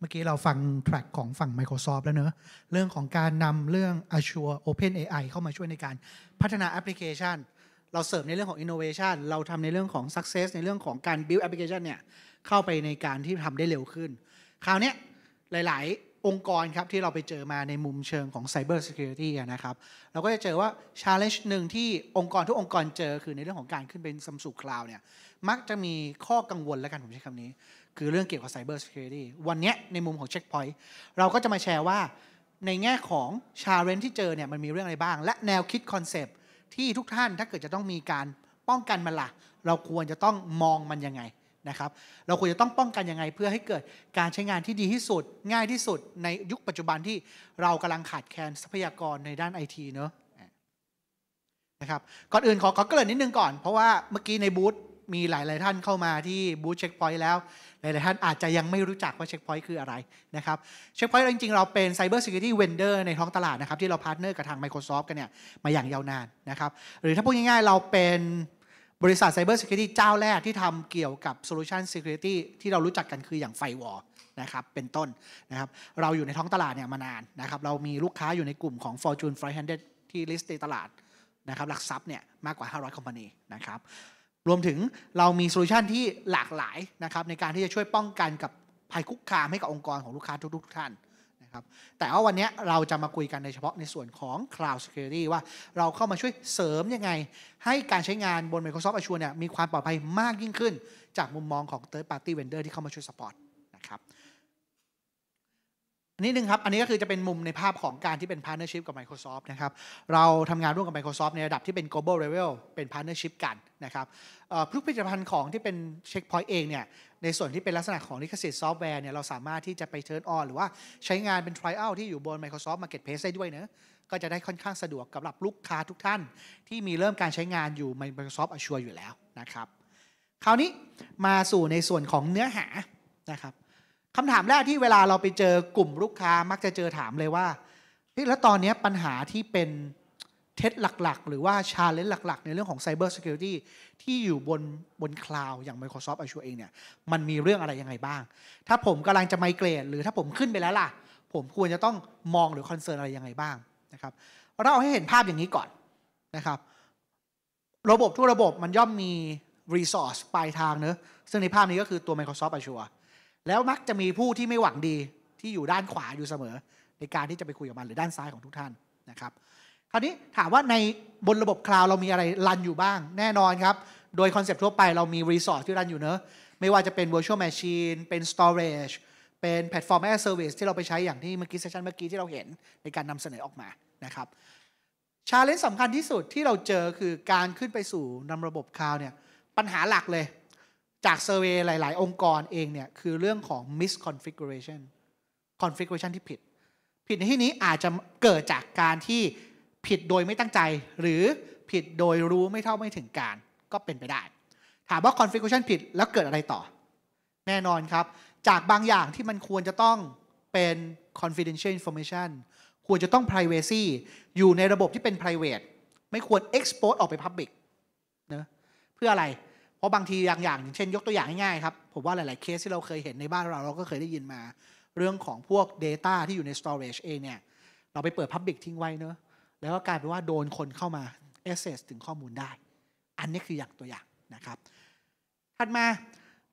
เมื่อกี้เราฟังแทร็กของฝั่ง Microsoft แล้วเนอะเรื่องของการนำเรื่อง Azure Open AI เข้ามาช่วยในการพัฒนาแอปพลิเคชัน เราเสริมในเรื่องของ Innovation เราทำในเรื่องของ Success ในเรื่องของการ Build Application เนี่ยเข้าไปในการที่ทำได้เร็วขึ้นคราวนี้หลาย ๆ องค์กรครับที่เราไปเจอมาในมุมเชิงของ Cyber Security นะครับ เราก็จะเจอว่า Challenge หนึ่งที่องค์กรทุกองค์กรเจอคือในเรื่องของการขึ้นเป็นซัมซุงคลาวเนี่ยมักจะมีข้อกังวลและกันผมใช้คำนี้คือเรื่องเกี่ยวกับ Cyber Security วันนี้ในมุมของ Checkpoint เราก็จะมาแชร์ว่าในแง่ของชาเรนที่เจอเนี่ยมันมีเรื่องอะไรบ้าง และแนวคิดคอนเซปที่ทุกท่านถ้าเกิดจะต้องมีการป้องกันมันละ่ะ เราควรจะต้องมองมันยังไง นะครับ เราควรจะต้องป้องกันยังไงเพื่อให้เกิดการใช้งานที่ดีที่สุดง่ายที่สุดในยุคปัจจุบันที่เรากำลังขาดแคลนทรัพยากรในด้านไอทีเนอะนะครับก่อนอื่นขอขอเกริ่นนิดนึงก่อน เพราะว่าเมื่อกี้ในบูธมีหลายๆ ท่านเข้ามาที่บูธเช็คพอยต์แล้ว หลายๆท่านอาจจะยังไม่รู้จักว่าเช็คพอยต์คืออะไรนะครับเช็คพอยต์จริง ๆเราเป็นไซเบอริเคียวริตี้เวนเดอร์ในท้องตลาดนะครับที่เราพาร์ทเนอร์กับทาง Microsoft กันเนี่ยมาอย่างยาวนานนะครับหรือถ้าพูดง่ายๆ เราเป็นบริษัทไซเบ์ซิเคียวริตี้เจ้าแรกที่ทำเกี่ยวกับโูชันซิเคียวริตี้ที่เรารู้จักกันคืออย่างไฟวอลนะครับเป็นต้นนะครับเราอยู่ในท้องตลาดเนี่ยมานานนะครับเรามีลูกค้าอยู่ในกลุ่มของ Fortune 500ที่ลิสต์ในตลาดนะครับหลักทรัพย์เนี่ยมากกว่า500คอมพานีนะครับรวมถึงเรามีโซลูชันที่หลากหลายนะครับในการที่จะช่วยป้องกันกับภัยคุกคามให้กับองค์กรของลูกค้าทุกๆท่านนะครับแต่ว่าวันนี้เราจะมาคุยกันในเฉพาะในส่วนของ Cloud Security ว่าเราเข้ามาช่วยเสริมยังไง ให้การใช้งานบน Microsoft Azure เนี่ยมีความปลอดภัยมากยิ่งขึ้น จากมุมมองของ Third Party Vendor ที่เข้ามาช่วยสปอร์ตนะครับันนี้หนึ่งครับ อันนี้ก็คือจะเป็นมุมในภาพของการที่เป็น partnership กับ Microsoft นะครับ เราทำงานร่วมกับ Microsoft ในระดับที่เป็น global level เป็น partnership กันนะครับผลิตภัณฑ์ของที่เป็น Checkpoint เองเนี่ย ในส่วนที่เป็นลักษณะของลิขสิทธิ์ซอฟต์แวร์เนี่ย เราสามารถที่จะไป turn on หรือว่าใช้งานเป็น trial ที่อยู่บน Microsoft Marketplace ได้ด้วยเนะก็จะได้ค่อนข้างสะดวกกับหรับลูกค้าทุกท่าน ที่มีเริ่มการใช้งานอยู่ Microsoft Azure อยู่แล้วนะครับ คราวนี้มาสู่ในส่วนของเนื้อหานะครับคำถามแรกที่เวลาเราไปเจอกลุ่มลูกค้ามักจะเจอถามเลยว่าเฮ้ยแล้วตอนนี้ปัญหาที่เป็นเทสหลักๆ หรือว่าชาเลนจ์หลัก ๆ ในเรื่องของไซเบอร์ r s e c ริตี้ที่อยู่บนบนคลาวอย่าง Microsoft Azure เองเนี่ย มันมีเรื่องอะไรยังไงบ้าง ถ้าผมกำลังจะไมเกรดหรือถ้าผมขึ้นไปแล้วล่ะ ผมควรจะต้องมองหรือคอนเซิร์นอะไรยังไงบ้างนะครับเราเอาให้เห็นภาพอย่างนี้ก่อนนะครับระบบทุกระบบมันย่อมมีรีซอสปลายทางเนอะซึ่งในภาพนี้ก็คือตัว Microsoft Azure แล้วมักจะมีผู้ที่ไม่หวังดีที่อยู่ด้านขวาอยู่เสมอ ในการที่จะไปคุยกับมันหรือด้านซ้ายของทุกท่านนะครับ คราวนี้ถามว่าในบนระบบคลาวเรามีอะไรรันอยู่บ้างแน่นอนครับ โดยคอนเซปต์ทั่วไปเรามีรีสอร์ทที่รันอยู่เนอะ ไม่ว่าจะเป็น virtual machine เป็น storage เป็นแพลตฟอร์ม as a service ที่เราไปใช้อย่างที่เมื่อกี้เซสชันเมื่อกี้ที่เราเห็นในการนำเสนอออกมานะครับชาเลนจ์สำคัญที่สุดที่เราเจอคือการขึ้นไปสู่นำระบบคลาวเนี่ยปัญหาหลักเลยจากเซอร์วีหลาย ๆ องค์กรเองเนี่ย คือเรื่องของ misconfiguration configuration ที่ผิด ผิดในที่นี้อาจจะเกิดจากการที่ผิดโดยไม่ตั้งใจ หรือผิดโดยรู้ไม่เท่าไม่ถึงการก็เป็นไปได้ ถามว่า configuration ผิดแล้วเกิดอะไรต่อ แน่นอนครับ จากบางอย่างที่มันควรจะต้องเป็น confidential information ควรจะต้อง privacy อยู่ในระบบที่เป็น private ไม่ควร expose ออกไป public นะเพื่ออะไรเพราะบางทีอย่างอย่าง เช่น ยกตัวอย่างง่าย ๆ ครับ ผมว่าหลาย ๆเคสที่เราเคยเห็นในบ้านเราเราก็เคยได้ยินมาเรื่องของพวก Data ที่อยู่ใน Storage เองเนี่ย เราไปเปิด Public ทิ้งไว้เนอะแล้วก็กลายเป็นว่าโดนคนเข้ามา Access ถึงข้อมูลได้ อันนี้คืออย่างตัวอย่างนะครับ ถัดมา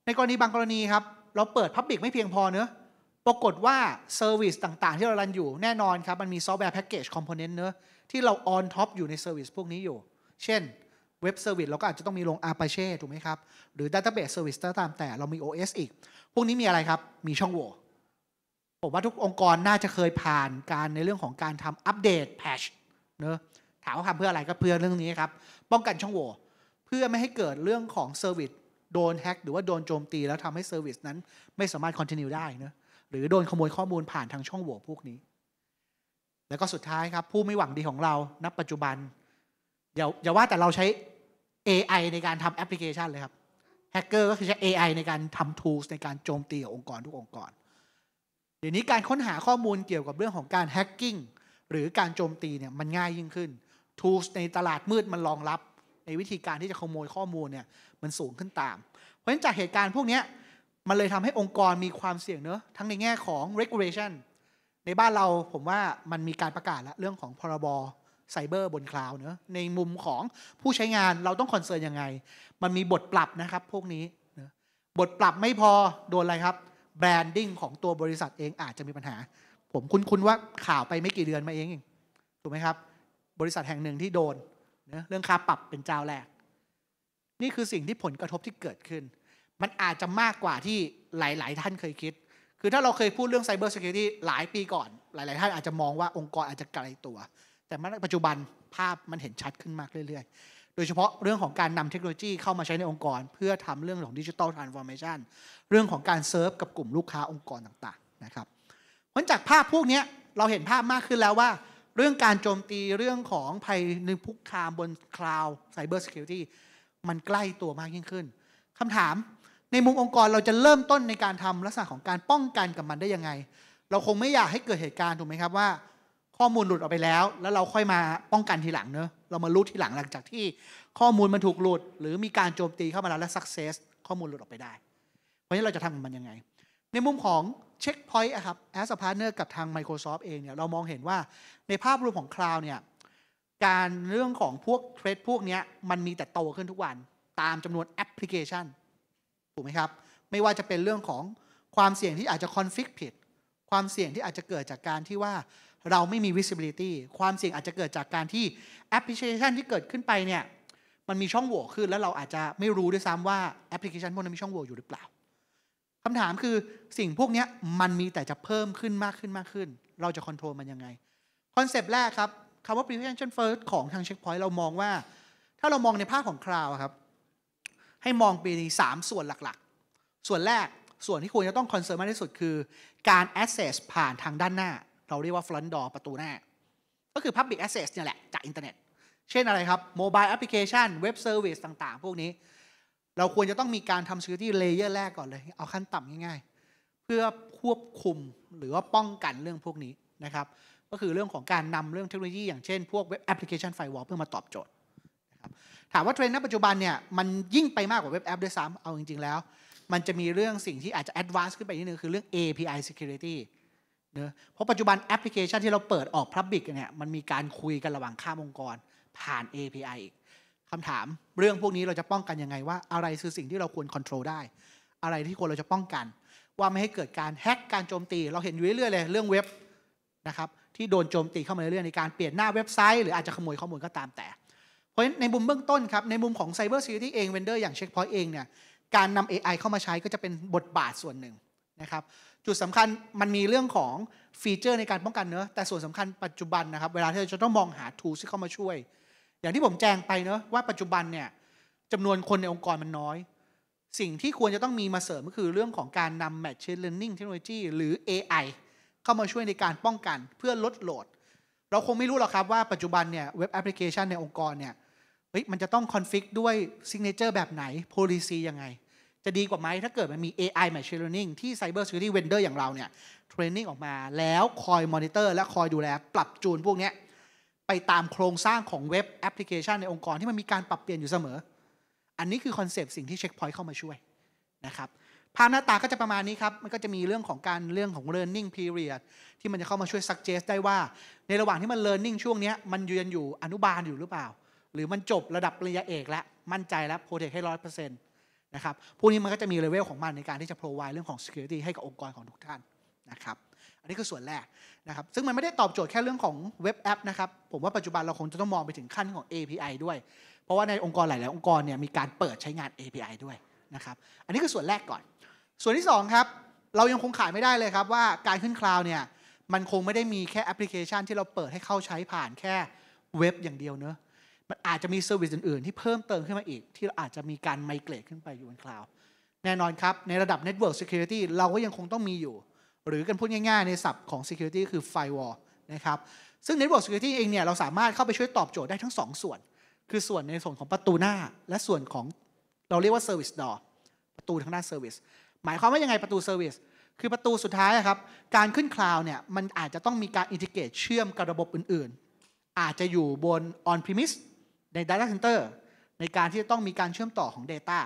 ในกรณีบางกรณี ครับ เราเปิด Public ไม่เพียงพอเนอะปรากฏว่าเซอร์วิสต่างๆ ที่เรารันอยู่แน่นอนครับมันมีซอฟต์แวร์แพ็กเกจคอมโพเนนต์เนอะที่เราออนท็อปอยู่ในเซอร์วิสพวกนี้อยู่ เช่นเว็บเซอร์วิสเราก็อาจจะต้องมีลง Apache ถูกไหมครับ หรือ Database Service ิสตามแต่เรามี OS อีก พวกนี้มีอะไรครับ มีช่องโหว่ผมว่าทุกองค์กรน่าจะเคยผ่านการในเรื่องของการทำอัปเดตแพชเนอะถามว่าทำเพื่ออะไรก็เพื่อเรื่องนี้ครับ ป้องกันช่องโหว่เพื่อไม่ให้เกิดเรื่องของเซอร์วิสโดนแฮ็กหรือว่าโดนโจมตีแล้วทำให้เซอร์วิสนั้น ไม่สามารถคอนติเนียได้เนะหรือโดนขโมยข้อมูลผ่านทางช่องโหว่พวกนี้ แล้วก็สุดท้ายครับผู้ไม่หวังดีของเราณปัจจุบันอย่าอย่าว่าแต่เราใช้ AI ในการทำแอปพลิเคชันเลยครับแฮกเกอร์ก็คือใช้ AI ในการทำ tools ในการโจมตีองค์กรทุกองค์กร เดี๋ยวนี้การค้นหาข้อมูลเกี่ยวกับเรื่องของการแฮกกิ้งหรือการโจมตีเนี่ยมันง่ายยิ่งขึ้น tools ในตลาดมืดมันรองรับ ในวิธีการที่จะขโมยข้อมูลเนี่ยมันสูงขึ้นตาม เพราะฉะนั้นจากเหตุการณ์พวกนี้มันเลยทำให้องค์กรมีความเสี่ยงเนอะทั้งในแง่ของ regulation ในบ้านเราผมว่ามันมีการประกาศแล้วเรื่องของพรบรไซเบอร์บนคลาวด์เนอะในมุมของผู้ใช้งานเราต้องคอนเซิร์นยังไง มันมีบทปรับนะครับ พวกนี้นะบทปรับไม่พอโดนอะไรครับ แบรนดิ้งของตัวบริษัทเองอาจจะมีปัญหา ผมคุ้นๆว่าข่าวไปไม่กี่เดือนมาเองถูกไหมครับ บริษัทแห่งหนึ่งที่โดนเนะเรื่องค่าปรับเป็นเจ้าแรก นี่คือสิ่งที่ผลกระทบที่เกิดขึ้น มันอาจจะมากกว่าที่หลาย ๆ ท่านเคยคิด คือถ้าเราเคยพูดเรื่องไซเบอร์เซ u ิตี้หลายปีก่อน หลายๆท่านอาจจะมองว่าองค์กรอาจจะไกลตัวแต่ปัจจุบันภาพมันเห็นชัดขึ้นมากเรื่อย ๆ โดยเฉพาะเรื่องของการนำเทคโนโลยีเข้ามาใช้ในองค์กร เพื่อทำเรื่องของดิจิทัลทรานส์ฟอร์เมชันเรื่องของการเซิร์ฟกับกลุ่มลูกค้าองค์กรต่างๆนะครับันจากภาพพวกนี้เราเห็นภาพมากขึ้นแล้วว่า เรื่องการโจมตีเรื่องของภัยในพุกคามบนคลาวด์ไซเบอร์ซิเคียวริตี้มันใกล้ตัวมากยิ่งขึ้น คำถามในมุมองค์กรเราจะเริ่มต้นในการทำลักษณะของการป้องกันกับมันได้ยังไง เราคงไม่อยากให้เกิดเหตุการณ์ถูกไหมครับว่าข้อมูลหลุดออกไปแล้ว แล้วเราค่อยมาป้องกันทีหลังเนอะเรามารู้ทีหลังหลังจากที่ ข้อมูลมันถูกหลุด หรือมีการโจมตีเข้ามาแล้วและสักเซสข้อมูลหลุดออกไปได้ เพราะฉะนั้นเราจะทำมันยังไง ในมุมของเช็คพอยต์ครับแอ a พาร์เนอร์กับทาง Microsoft เองเนี่ยเรามองเห็นว่าในภาพรวมของลาวด์เนี่ย การเรื่องของพวกเทรดพวกนี้มันมีแต่โตขึ้นทุกวันตามจำนวนแอปพลิเคชันถูกไหมครับไม่ว่าจะเป็นเรื่องของความเสี่ยงที่อาจจะคอนฟิกผิดความเสี่ยงที่อาจจะเกิดจากการที่ว่าเราไม่มี visibility ความเสี่ยงอาจจะเกิดจากการที่แอปพลิเคชันที่เกิดขึ้นไปเนี่ยมันมีช่องโหว่ขึ้น แล้วเราอาจจะไม่รู้ด้วยซ้ำว่าแอปพลิเคชันพวกนั้นมีช่องโหว่อยู่หรือเปล่า คำถามคือสิ่งพวกนี้มันมีแต่จะเพิ่มขึ้นมากขึ้นมากขึ้น เราจะคอนโทรลมันยังไง คอนเซปต์แรกครับคำว่า prevention first ของทาง checkpoint เรามองว่า ถ้าเรามองในภาพของคลาวครับให้มองไปใน3ส่วนหลักๆ ส่วนแรกส่วนที่ควรจะต้องคอนเซิร์นมากที่สุดคือการ access ผ่านทางด้านหน้าเราเรียกว่า front door ประตูหน้าก็คือ public access เนี่ยแหละจากอินเทอร์เน็ต เช่นอะไรครับ mobile application web service ต่างๆ พวกนี้ เราควรจะต้องมีการทำ security layer แรกก่อนเลย เอาขั้นต่ำง่ายๆ เพื่อควบคุมหรือว่าป้องกันเรื่องพวกนี้นะครับก็คือเรื่องของการนำเรื่องเทคโนโลยี อย่างเช่นพวก web application firewall เพื่อมาตอบโจทย์ถามว่าเทรนด์ณปัจจุบันเนี่ยมันยิ่งไปมากกว่าเว็บแอปด้วยซ้ำเอาจริง ๆแล้ว มันจะมีเรื่องสิ่งที่อาจจะแอดวานซ์ขึ้นไปนิดนึงคือเรื่อง API security นะเพราะปัจจุบันแอปพลิเคชันที่เราเปิดออกพับบิกเนี่ยมันมีการคุยกันระหว่างข้ามองค์กรผ่าน API อีกคำถามเรื่องพวกนี้เราจะป้องกันยังไงว่าอะไรคือสิ่งที่เราควรควบคุมได้ อะไรที่ควรเราจะป้องกัน ว่าไม่ให้เกิดการแฮกการโจมตี เราเห็นอยู่เรื่อยๆเลยเรื่องเว็บนะครับที่โดนโจมตีเข้ามาเรื่อยๆ ในการเปลี่ยนหน้าเว็บไซต์หรืออาจจะขโมยข้อมูลก็ตาม แต่ เพราะฉะนั้นในมุมเบื้องต้นครับในมุมของไซเบอร์ซี r ี t เองเวนเดอร์อย่างเช็คพอยต์เองเนี่ยการนำ AI เข้ามาใช้ก็จะเป็นบทบาทส่วนหนึ่งนะครับจุดสำคัญมันมีเรื่องของฟีเจอร์ในการป้องกันเนอะแต่ส่วนสำคัญปัจจุบันนะครับเวลาที่เราจะต้องมองหาทูที่เข้ามาช่วย อย่างที่ผมแจ้งไปเนอะว่าปัจจุบันเนี่ยจำนวนคนในองค์กรมันน้อยสิ่งที่ควรจะต้องมีมาเสริมก็คือเรื่องของการนำ Machine Learning Technology หรือ AI เข้ามาช่วยในการป้องกันเพื่อลดโหลด เราคงไม่รู้หรอกครับว่าปัจจุบันเนี่ยเว็บแอปพลิเคชันในองค์กรเนี่ยมันจะต้องคอนฟิกด้วยซิกเนเจอร์แบบไหน policy ยังไงจะดีกว่าไหมถ้าเกิดมันมี AI machine learning ที่ cyber security vendor อย่างเราเนี่ยเทรนนิ่งออกมาแล้วคอยมอนิเตอร์และคอยดูแลปรับจูนพวกนี้ ไปตามโครงสร้างของเว็บแอปพลิเคชันในองค์กรที่มันมีการปรับเปลี่ยนอยู่เสมอ อันนี้คือคอนเซปต์สิ่งที่เช็คพอยต์เข้ามาช่วยนะครับภาพหน้าตาก็จะประมาณนี้ครับมันก็จะมีเรื่องของการเรื่องของ learning period ที่มันจะเข้ามาช่วย suggest ได้ว่า ในระหว่างที่มัน learning ช่วงนี้มันยืนอยู่อนุบาลอยู่หรือเปล่า หรือมันจบระดับปริญญาเอกแล้วมั่นใจแล้ว protect ให้ร้อยเปอร์เซ็นต์นะครับ พวกนี้มันก็จะมีเลเวลของมันในการที่จะ provide เรื่องของ security ให้กับองค์กรของทุกท่านนะครับ อันนี้คือส่วนแรกนะครับ ซึ่งมันไม่ได้ตอบโจทย์แค่เรื่องของเว็บแอปนะครับ ผมว่าปัจจุบันเราคงจะต้องมองไปถึงขั้นของ API ด้วย เพราะว่าในองค์กรหลายๆองค์กรเนี่ยมีการเปิดใช้งาน API ด้วยนะครับ อันนี้คือส่วนแรกก่อน ส่วนที่ 2 ครับ เรายังคงขายไม่ได้เลยครับ ว่าการขึ้นคลาวด์เนี่ยมันคงไม่ได้มีแค่แอปพลิเคชันที่เราเปิดให้เข้าใช้ผ่านแค่เว็บอย่างเดียวเนอะมันอาจจะมีเซอร์วิสอื่น ๆ ที่เพิ่มเติมขึ้นมาอีก ที่เราอาจจะมีการไมเกรดขึ้นไปอยู่บนคลาวด์แน่นอนครับ ในระดับ Network Security เราก็ยังคงต้องมีอยู่ หรือกันพูดง่าย ๆ ในศัพท์ของ Security คือ Firewall นะครับซึ่ง Network Security เองเนี่ยเราสามารถเข้าไปช่วยตอบโจทย์ได้ทั้ง 2 ส่วน คือส่วนในส่วนของประตูหน้าและส่วนของเราเรียกว่า Service Door ประตูทางด้าน Service หมายความว่ายังไงประตู Service คือประตูสุดท้ายครับการขึ้นคลาวด์เนี่ยมันอาจจะต้องมีการอินทิเกรตเชื่อมกับระบบอื่นๆอาจจะอยู่บน On-Premise ใน Data Center ในการที่จะต้องมีการเชื่อมต่อของ Data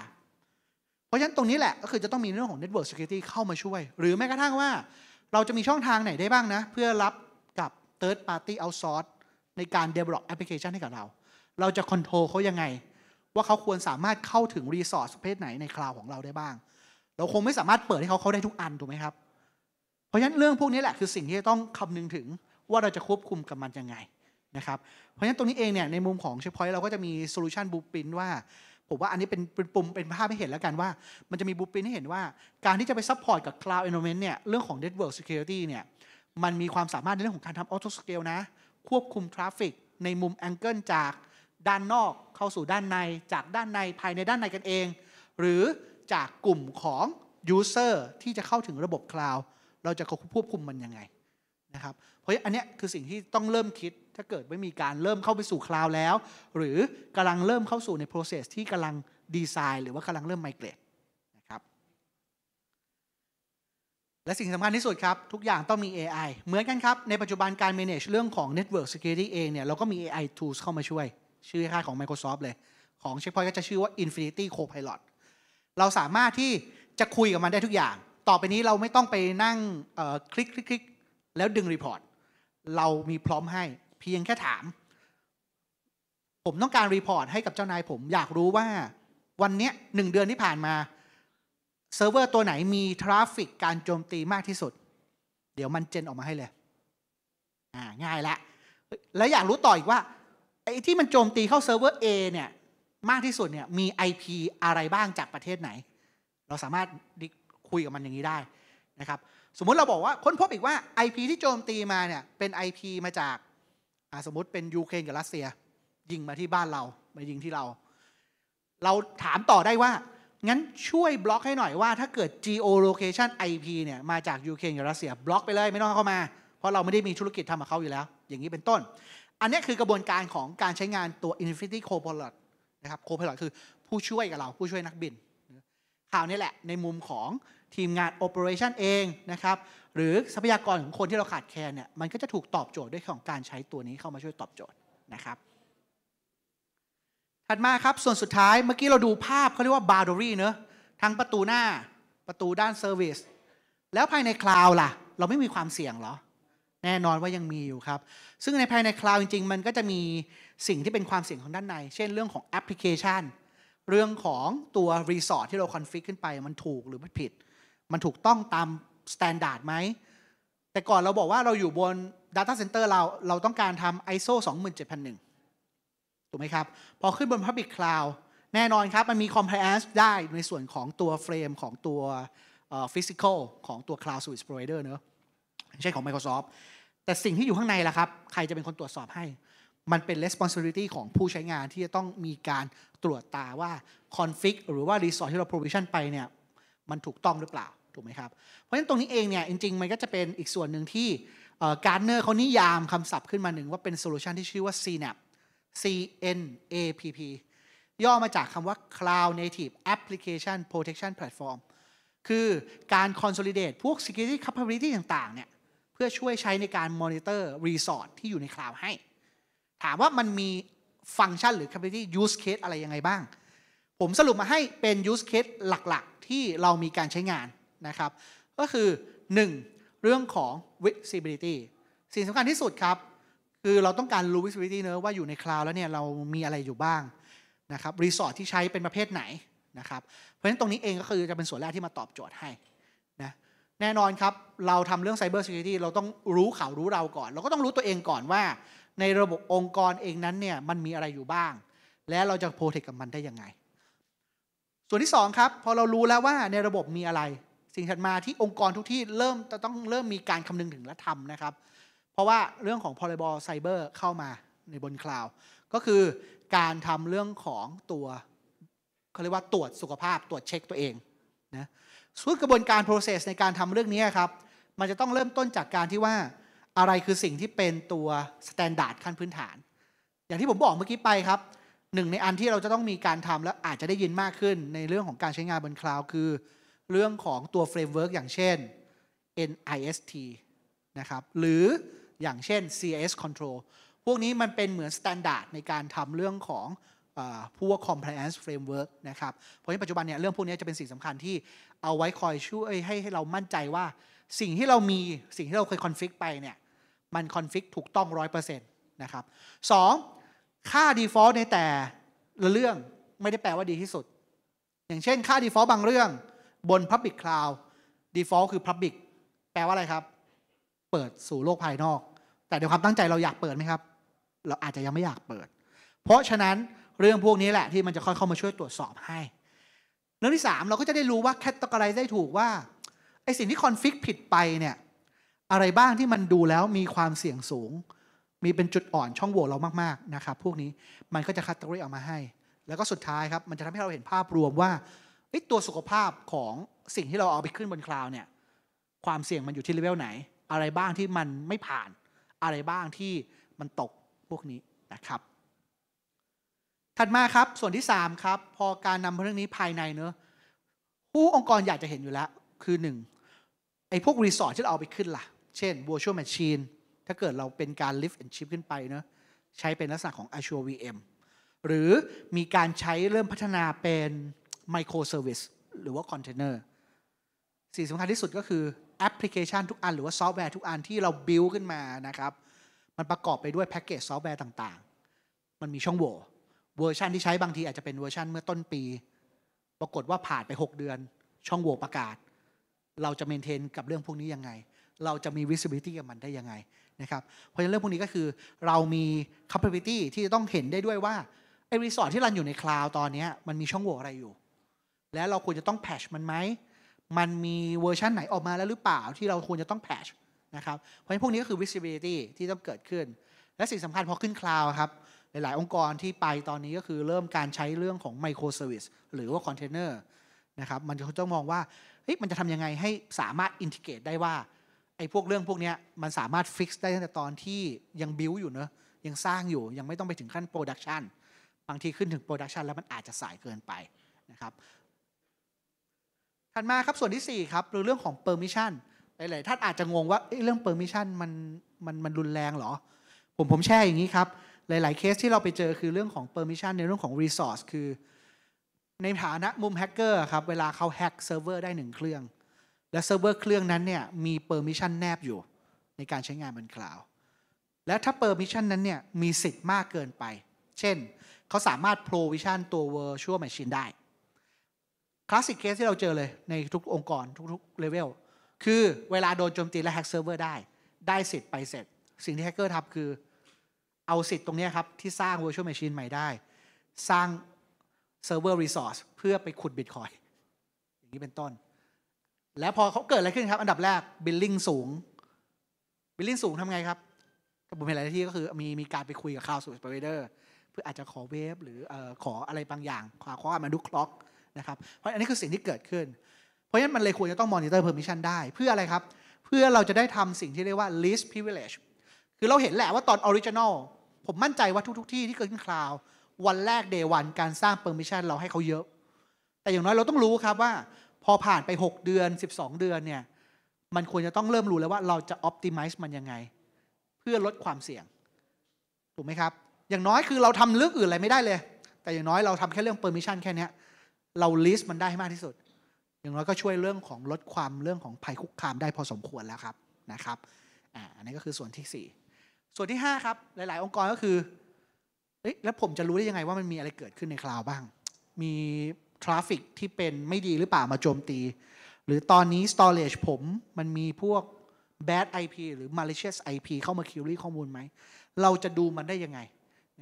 เพราะฉะนั้นตรงนี้แหละก็คือจะต้องมีเรื่องของ Network Security เข้ามาช่วย หรือแม้กระทั่งว่า เราจะมีช่องทางไหนได้บ้างนะ เพื่อรับกับ Third Party Outsource ในการ develop application ให้กับเรา เราจะ control เขายังไง ว่าเขาควรสามารถเข้าถึง resource ประเภทไหนใน cloud ของเราได้บ้าง เราคงไม่สามารถเปิดให้เขาเข้าได้ทุกอันถูกไหมครับ เพราะฉะนั้นเรื่องพวกนี้แหละคือสิ่งที่ต้องคำนึงถึงว่าเราจะควบคุมกับมันยังไงนะครับเพราะฉะนั้นตรงนี้เองเนี่ย ในมุมของเชฟพอยต์เราก็จะมีโซลูชันบูปินว่า ผมว่าอันนี้เป็นเป็นปุ่มเป็นภาพให้เห็นแล้วกันว่า มันจะมีบูปินให้เห็นว่า การที่จะไปซัพพอร์ตกับ Cloud Environment เนี่ย เรื่องของ Network Security เนี่ยมันมีความสามารถในเรื่องของการทำออโต้สเกลนะ ควบคุมทราฟฟิกในมุมแองเกิลจากด้านนอกเข้าสู่ด้านในจากด้านในภายในด้านในกันเองหรือจากกลุ่มของยูเซอร์ที่จะเข้าถึงระบบคลาวด์เราจะควบคุมมันยังไงนะครับเพราะอันนี้คือสิ่งที่ต้องเริ่มคิดถ้าเกิดไม่มีการเริ่มเข้าไปสู่คลาวแล้ว หรือกำลังเริ่มเข้าสู่ใน process ที่กำลังดีไซน์ หรือว่ากำลังเริ่มไมเกรดนะครับและสิ่งสำคัญที่สุดครับ ทุกอย่างต้องมี AI เหมือนกันครับ ในปัจจุบันการ manage เรื่องของ network security เองเนี่ยเราก็มี AI tools เข้ามาช่วย ชื่อค่ายของ Microsoft เลย ของ Checkpoint ก็จะชื่อว่า Infinity Copilot เราสามารถที่จะคุยกับมันได้ทุกอย่าง ต่อไปนี้เราไม่ต้องไปนั่งคลิกคลิกคลิกแล้วดึงรีพอร์ตเรามีพร้อมให้เพียงแค่ถาม ผมต้องการรีพอร์ตให้กับเจ้านายผมอยากรู้ว่าวันนี้หนึ่งเดือนที่ผ่านมา เซิร์ฟเวอร์ตัวไหนมีทราฟฟิกการโจมตีมากที่สุด เดี๋ยวมันเจนออกมาให้เลยอ่าง่ายละแล้วอยากรู้ต่ออีกว่าไอ้ที่มันโจมตีเข้าเซิร์ฟเวอร์ A เนี่ย มากที่สุดเนี่ยมี IP อะไรบ้างจากประเทศไหน เราสามารถคุยกับมันอย่างนี้ได้นะครับสมมุติเราบอกว่าค้นพบอีกว่า IP ที่โจมตีมาเนี่ยเป็น IP มาจากสมมติ เป็นยูเครนกับรัสเซียยิงมาที่บ้านเรา มายิงที่เรา เราถามต่อได้ว่า งั้นช่วยบล็อกให้หน่อยว่า ถ้าเกิด geo location IP เนี่ย มาจากยูเครนกับรัสเซียบล็อกไปเลยไม่ต้องเข้ามาเพราะเราไม่ได้มีธุรกิจทำกับเขาอยู่แล้ว อย่างนี้เป็นต้น อันนี้คือกระบวนการของการใช้งานตัว Infinity Copilot นะครับ Copilot คือผู้ช่วยกับเราผู้ช่วยนักบินข่าวนี้แหละ ในมุมของทีมงาน Operation เองนะครับ หรือทรัพยากรของคนที่เราขาดแคลนเนี่ย มันก็จะถูกตอบโจทย์ด้วยของการใช้ตัวนี้เข้ามาช่วยตอบโจทย์นะครับ ถัดมาครับ ส่วนสุดท้าย เมื่อกี้เราดูภาพเขาเรียกว่าบาร์ดอรี่เนอะทั้งประตูหน้า ประตูด้านเซอร์วิสแล้วภายในคลาวล่ะ เราไม่มีความเสี่ยงหรอ แน่นอนว่ายังมีอยู่ครับ ซึ่งในภายในคลาวจริงๆมันก็จะมีสิ่งที่เป็นความเสี่ยงของด้านใน เช่นเรื่องของแอปพลิเคชันเรื่องของตัวรีสอร์ทที่เราคอนฟิกขึ้นไป มันถูกหรือไม่ผิดมันถูกต้องตามสแตนดาร์ดไหม แต่ก่อนเราบอกว่าเราอยู่บน Data Center เรา เราต้องการทำ ISO 27001ถูกไหมครับ พอขึ้นบน Public Cloud แน่นอนครับ มันมี compliance ได้ในส่วนของตัวเฟรมของตัว physical ของตัว cloud service provider เนอะใช่ของ Microsoft แต่สิ่งที่อยู่ข้างในล่ะครับ ใครจะเป็นคนตรวจสอบให้ มันเป็น responsibility ของผู้ใช้งานที่จะต้องมีการตรวจตาว่า config หรือว่า resource ที่เรา provision ไปเนี่ย มันถูกต้องหรือเปล่าถูกไหมครับ เพราะฉะนั้นตรงนี้เองเนี่ยจริงๆ มันก็จะเป็นอีกส่วนหนึ่งที่การเนอร์เขานิยามคำศัพท์ขึ้นมาหนึ่งว่าเป็นโซลูชันที่ชื่อว่า CNAP C N A P P ย่อมาจากคำว่า Cloud Native Application Protection Platform คือการ consolidate พวก security capability ต่างๆ เนี่ยเพื่อช่วยใช้ในการ monitor resort ที่อยู่ในคลาวด์ให้ ถามว่ามันมีฟังก์ชันหรือ capability use case อะไรยังไงบ้าง ผมสรุปมาให้เป็น use case หลักๆ ที่เรามีการใช้งานนะครับก็คือ 1. เรื่องของ visibility สิ่งสำคัญที่สุดครับ คือเราต้องการรู้ visibility เนอะว่าอยู่ในคลาวด์แล้วเนี่ยเรามีอะไรอยู่บ้างนะครับรีสอร์ทที่ใช้เป็นประเภทไหนนะครับเพราะฉะนั้นตรงนี้เองก็คือจะเป็นส่วนแรกที่มาตอบโจทย์ให้นะแน่นอนครับ เราทำเรื่อง Cyber Security เราต้องรู้ข่าวรู้เราก่อน เราก็ต้องรู้ตัวเองก่อนว่า ในระบบองค์กรเองนั้นเนี่ยมันมีอะไรอยู่บ้าง และเราจะโปรเทคกับมันได้ยังไง ส่วนที่2ครับพอเรารู้แล้วว่าในระบบมีอะไรสิ่งถัดมาที่องค์กรทุกที่เริ่มจะต้องเริ่มมีการคำนึงถึงและทำนะครับ เพราะว่าเรื่องของพรบไซเบอร์เข้ามาในบนคลาวก็คือการทำเรื่องของตัวเขาเรียกว่าตรวจสุขภาพ ตรวจเช็คตัวเองนะส่วนกระบวนการ process ในการทำเรื่องนี้ครับมันจะต้องเริ่มต้นจากการที่ว่าอะไรคือสิ่งที่เป็นตัว standard ขั้นพื้นฐาน อย่างที่ผมบอกเมื่อกี้ไปครับหนึ่งในอันที่เราจะต้องมีการทำและอาจจะได้ยินมากขึ้นในเรื่องของการใช้งานบนคลาวด์คือเรื่องของตัวเฟรมเวิร์กอย่างเช่น NIST นะครับ หรืออย่างเช่น c s control พวกนี้มันเป็นเหมือนสแตนดาร์ดในการทำเรื่องของพวก compliance framework นะครับ เพราะในปัจจุบันเนี่ย เรื่องพวกนี้จะเป็นสิ่งสำคัญที่เอาไว้คอยช่วยให้ให้เรามั่นใจว่าสิ่งที่เรามีสิ่งที่เราเคยคอนฟิกไปเนี่ย มันคอนฟิกถูกต้อง 100%นะครับสองค่า default ในแต่ละเรื่องไม่ได้แปลว่าดีที่สุด อย่างเช่นค่า default บางเรื่องบน Public Cloud Default คือ Public แปลว่าอะไรครับ เปิดสู่โลกภายนอก แต่ด้วยความตั้งใจเราอยากเปิดไหมครับ เราอาจจะยังไม่อยากเปิด เพราะฉะนั้นเรื่องพวกนี้แหละที่มันจะค่อยเข้ามาช่วยตรวจสอบให้เรื่องที่ 3 เราก็จะได้รู้ว่าแคตตากรได้ถูกว่าไอสิ่งที่คอนฟิกผิดไปเนี่ยอะไรบ้างที่มันดูแล้วมีความเสี่ยงสูง มีเป็นจุดอ่อนช่องโหว่เรามากๆนะครับพวกนี้มันก็จะคัดตัวเลขออกมาให้ แล้วก็สุดท้ายครับมันจะทำให้เราเห็นภาพรวมว่าตัวสุขภาพของสิ่งที่เราเอาไปขึ้นบนคลาวเนี่ยความเสี่ยงมันอยู่ที่ระดับไหน อะไรบ้างที่มันไม่ผ่านอะไรบ้างที่มันตกพวกนี้นะครับ ถัดมาครับส่วนที่ 3 ครับ พอการนำเรื่องนี้ภายในเนอะผู้องค์กรอยากจะเห็นอยู่แล้วคือ1ไอ้พวกรีสอร์ทที่เราเอาไปขึ้นล่ะเช่น virtual machine ถ้าเกิดเราเป็นการ lift and shift ขึ้นไปเนอะใช้เป็นลักษณะของ Azure VM หรือมีการใช้เริ่มพัฒนาเป็นไมโครเซอร์วิสหรือว่าคอนเทนเนอร์สิ่งสำคัญที่สุดก็คือแอปพลิเคชันทุกอันหรือว่าซอฟต์แวร์ทุกอันที่เราบิลขึ้นมานะครับ มันประกอบไปด้วยแพ็กเกจซอฟต์แวร์ต่างๆ มันมีช่องโหว่ เวอร์ชันที่ใช้บางทีอาจจะเป็นเวอร์ชันเมื่อต้นปี ปรากฏว่าผ่านไป 6 เดือน ช่องโหว่ประกาศ เราจะเมนเทนกับเรื่องพวกนี้ยังไง เราจะมี visibility กับมันได้ยังไงนะครับ เพราะฉะนั้นเรื่องพวกนี้ก็คือเรามี capability ที่จะต้องเห็นได้ด้วยว่าไอ้รีสอร์ทที่รันอยู่ในคลาวด์ตอนนี้มันมีช่องโหว่อะไรอยู่แล้วเราควรจะต้องแพชมันไหม มันมีเวอร์ชันไหนออกมาแล้วหรือเปล่าที่เราควรจะต้องแพชนะครับ เพราะฉะนั้นพวกนี้ก็คือ visibility ที่ต้องเกิดขึ้น และสิ่งสำคัญพอขึ้นคลาวครับหลายๆ องค์กรที่ไปตอนนี้ก็คือเริ่มการใช้เรื่องของ micro service หรือว่า container นะครับมันจะต้องมองว่ามันจะทำยังไงให้สามารถ integrate ได้ว่าไอ้พวกเรื่องพวกนี้มันสามารถ fix ได้ตั้งแต่ตอนที่ยัง build อยู่เนอะยังสร้างอยู่ยังไม่ต้องไปถึงขั้น production บางทีขึ้นถึง production แล้วมันอาจจะสายเกินไปนะครับถัดมาครับ ส่วนที่ 4 ครับเรื่องของ permission หลาย ๆ ท่านอาจจะงงว่าเเรื่อง permission มันมันมันรุนแรงเหรอผมผมแช่อย่างนี้ครับ หลาย ๆ เคสที่เราไปเจอคือเรื่องของ permission ในเรื่องของ resource คือ ในฐานะมุมแฮกเกอร์ครับ เวลาเขาแฮกเซิร์ฟเวอร์ได้หนึ่งเครื่อง และเซิร์ฟเวอร์เครื่องนั้นเนี่ยมี permission แนบอยู่ ในการใช้งานบนคลาวด์และถ้า permission นั้นเนี่ยมีสิทธิ์มากเกินไป เช่นเขาสามารถ provision ตัว virtual machine ได้คลาสสิกเคสที่เราเจอเลยในทุกองค์กรทุกๆ เลเวล คือเวลาโดนโจมตีและแฮ็กเซิร์ฟเวอร์ได้ ได้สิทธิ์ไปเสร็จ สิ่งที่แฮกเกอร์ทำคือเอาสิทธิ์ตรงนี้ครับ ที่สร้างเวอร์ชวลแมชชีนใหม่ได้ สร้างเซิร์ฟเวอร์รีซอสเพื่อไปขุดบิตคอยอย่างนี้เป็นต้น แล้วพอเขาเกิดอะไรขึ้นครับ อันดับแรกบิลลิ่งสูงบิลลิ่งสูงทำไงครับผมเห็นหลายที่ก็คือมีมีการไปคุยกับ c l o u ส s e r v i c ร p เวเดอร์เพื่ออาจจะขอเวฟหรืออขออะไรบางอย่างขอความอนุคล็อกนะครับเพราะอันนี้คือสิ่งที่เกิดขึ้น เพราะฉะนั้นมันเลยควรจะต้องมอนิเตอร์เพอร์มิชันได้ เพื่ออะไรครับ เพื่อเราจะได้ทำสิ่งที่เรียกว่า l i s t privilege คือเราเห็นแหละว่าตอนออริจินอลผมมั่นใจว่าทุกๆที่ที่เกิดขึ้นคลาววันแรกเดย์วันการสร้างเพอร์มิชันเราให้เขาเยอะ แต่อย่างน้อยเราต้องรู้ครับว่า พอผ่านไป 6 เดือน 12 เดือนเนี่ย มันควรจะต้องเริ่มรู้แล้วว่าเราจะ optimize มันยังไงเพื่อลดความเสี่ยงถูกไหมครับ อย่างน้อยคือเราทำเรื่องอื่นอะไรไม่ได้เลย แต่อย่างน้อยเราทำแค่เรื่อง permission แค่นี้เราลิสต์มันได้มากที่สุด อย่างน้อยก็ช่วยเรื่องของลดความเรื่องของภัยคุกคามได้พอสมควรแล้วครับนะครับอ่าอันนี้ก็คือส่วนที่ 4 ส่วนที่ 5 ครับหลาย ๆ องค์กรก็คือ เอ๊ะแล้วผมจะรู้ได้ยังไงว่ามันมีอะไรเกิดขึ้นในคลาวบ้าง มีทราฟิกที่เป็นไม่ดีหรือเปล่ามาโจมตี หรือตอนนี้ storage ผมมันมีพวก bad IP หรือ malicious IP เข้ามาคิวรี่ข้อมูลไหมเราจะดูมันได้ยังไง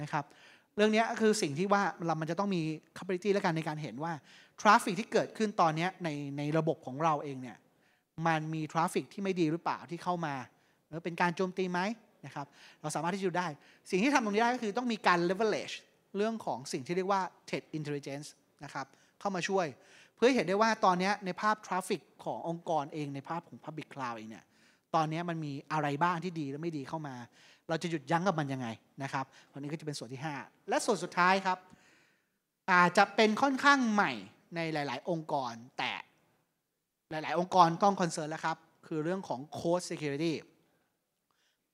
นะครับเรื่องนี้คือสิ่งที่ว่าเรามันจะต้องมี capability และการในการเห็นว่าทราฟฟิกที่เกิดขึ้นตอนนี้ในในระบบของเราเองเนี่ย มันมีทราฟฟิกที่ไม่ดีหรือเปล่าที่เข้ามาหรือเป็นการโจมตีไหมนะครับ เราสามารถที่จะได้ สิ่งที่ทำตรงนี้ได้ก็คือต้องมีการ leverage เรื่องของสิ่งที่เรียกว่า threat intelligence นะครับเข้ามาช่วย เพื่อเห็นได้ว่าตอนนี้ในภาพทราฟฟิกขององค์กรเองในภาพของ Public Cloud เองเนี่ยตอนนี้มันมีอะไรบ้างที่ดีและไม่ดีเข้ามา เราจะหยุดยั้งกับมันยังไงนะครับ วันนี้ก็จะเป็นส่วนที่ 5 และส่วนสุดท้ายครับ อาจจะเป็นค่อนข้างใหม่ในหลาย ๆองค์กรแต่หลายๆ องค์กรต้องคอนเซิร์นแล้วครับ คือเรื่องของ Code Security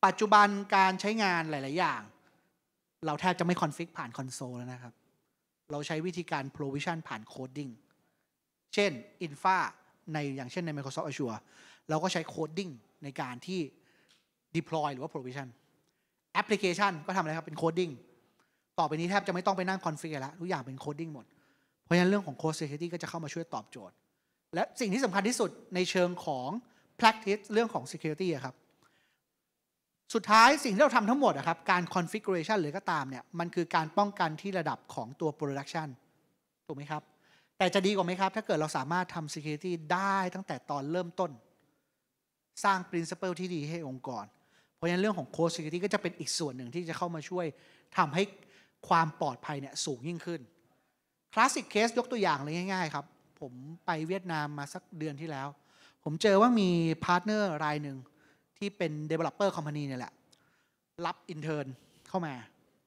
ปัจจุบันการใช้งานหลาย ๆอย่าง เราแทบจะไม่คอนฟิกผ่านคอนโซลแล้วนะครับ เราใช้วิธีการ provision ผ่านโคดดิ้งเช่น Infa ในอย่างเช่นใน Microsoft Azure เราก็ใช้โคดดิ้งในการที่ deploy หรือว่า provision แอปพลิเคชันก็ทำอะไรครับ เป็นโคดดิ้งต่อไปนี้แทบ จะไม่ต้องไปนั่งคอนฟิกแล้วทุกอย่างเป็นโคดดิ้งหมด เพราะฉะนั้นเรื่องของ code security ก็จะเข้ามาช่วยตอบโจทย์ และสิ่งที่สำคัญที่สุดในเชิงของ practice เรื่องของ security ครับ สุดท้ายสิ่งที่เราทำทั้งหมดนะครับ การ configuration หรือก็ตามเนี่ยมันคือการป้องกันที่ระดับของตัว production ถูกไหมครับแต่จะดีกว่าไหมครับถ้าเกิดเราสามารถทำ security ได้ตั้งแต่ตอนเริ่มต้นสร้าง principle ที่ดีให้องค์กร เพราะฉะนั้นเรื่องของ code security ก็จะเป็นอีกส่วนหนึ่งที่จะเข้ามาช่วยทำให้ความปลอดภัยเนี่ยสูงยิ่งขึ้นคลาสสิกเคสยกตัวอย่างเลยง่ายๆครับ ผมไปเวียดนามมาสักเดือนที่แล้ว ผมเจอว่ามีพาร์ทเนอร์รายหนึ่งที่เป็น developer company เนี่ยแหละ รับอินเทอร์นเข้ามา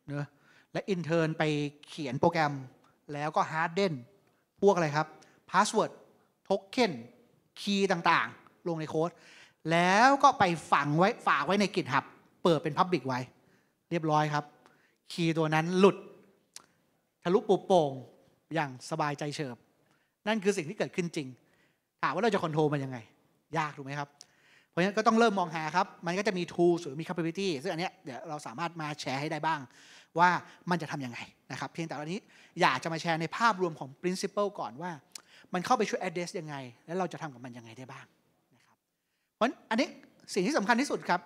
เนะและอินเทอร์นไปเขียนโปรแกรมแล้วก็ฮาร์ดเดนพวกอะไรครับพาสเวิร์ดโทเค็นคีย์ต่างๆลงในโค้ดแล้วก็ไปฝังไว้ ฝากไว้ในกิจหับเปิดเป็นพับบิกไว้ เรียบร้อยครับ คีย์ตัวนั้นหลุดทะลุปูโป่งอย่างสบายใจเฉิบนั่นคือสิ่งที่เกิดขึ้นจริงถามว่าเราจะคอนโทรลมันยังไง ยากถูกไหมครับ เพราะฉะนั้นก็ต้องเริ่มมองหาครับ มันก็จะมีทูสหรือมีค a เปอร์ตี้ซึ่งอันนี้เดี๋ยวเราสามารถมาแชร์ให้ได้บ้าง ว่ามันจะทำยังไงนะครับเพียงแต่วันนี้ อยากจะมาแชร์ในภาพรวมของ principle ก่อนว่า มันเข้าไปช่วย address ยังไง และเราจะทำกับมันยังไงได้บ้างพราะอันนี้สิ่งที่สำคัญที่สุดครับ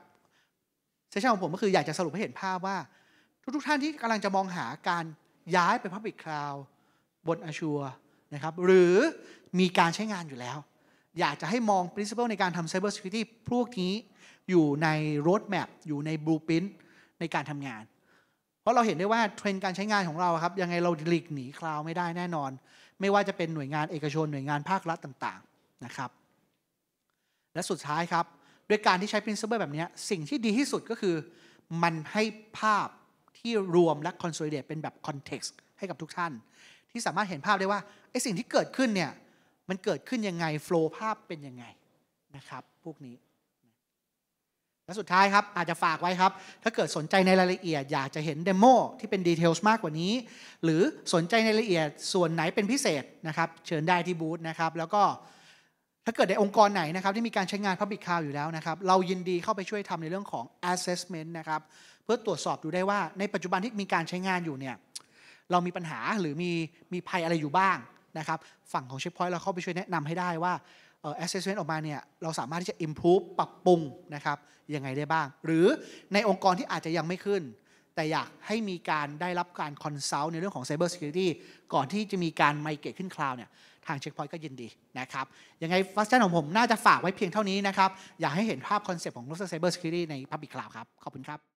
เซสชั่นของผมก็คืออยากจะสรุปให้เห็นภาพว่าทุกๆท่านที่กำลังจะมองหาการย้ายไป Public Cloud บน Azure นะครับ หรือมีการใช้งานอยู่แล้ว อยากจะให้มอง principle ในการทำ cyber security พวกนี้อยู่ใน roadmap อยู่ใน blueprint ในการทำงาน เพราะเราเห็นได้ว่า เทรนด์การใช้งานของเราครับ ยังไงเราหลีกหนีคลาวไม่ได้แน่นอนไม่ว่าจะเป็นหน่วยงานเอกชนหน่วยงานภาครัฐต่างๆ นะครับและสุดท้ายครับด้วยการที่ใช้ principle แบบนี้ สิ่งที่ดีที่สุดก็คือ มันให้ภาพที่รวมและ consolidate เป็นแบบ context ให้กับทุกท่าน ที่สามารถเห็นภาพได้ว่าไอ้สิ่งที่เกิดขึ้นเนี่ยมันเกิดขึ้นยังไง flow ภาพเป็นยังไงนะครับพวกนี้ และสุดท้ายครับอาจจะฝากไว้ครับ ถ้าเกิดสนใจในรายละเอียด อยากจะเห็นเดโมที่เป็นดีเทลมากกว่านี้ หรือสนใจในรายละเอียดส่วนไหนเป็นพิเศษนะครับเชิญได้ที่บูธนะครับแล้วก็ถ้าเกิดในองค์กรไหนนะครับที่มีการใช้งาน Public Cloud อยู่แล้วนะครับเรายินดีเข้าไปช่วยทำในเรื่องของ assessment นะครับเพื่อตรวจสอบดูได้ว่าในปัจจุบันที่มีการใช้งานอยู่เนี่ยเรามีปัญหาหรือมีมีภัยอะไรอยู่บ้างนะครับฝั่งของ Checkpoint เราเข้าไปช่วยแนะนำให้ได้ว่าเออ assessment ออกมาเนี่ยเราสามารถที่จะ improve ปรับปรุงนะครับยังไงได้บ้าง หรือในองค์กรที่อาจจะยังไม่ขึ้น แต่อยากให้มีการได้รับการ consult ในเรื่องของ cyber security ก่อนที่จะมีการ migrate ขึ้น cloud เนี่ยทางเช็คพอยต์ก็ยินดีนะครับ ยังไงฟังก์ชันของผมน่าจะฝากไว้เพียงเท่านี้นะครับ อยากให้เห็นภาพคอนเซปต์ของ Nuxt Cyber Security ใน Public Cloud ครับ ขอบคุณครับ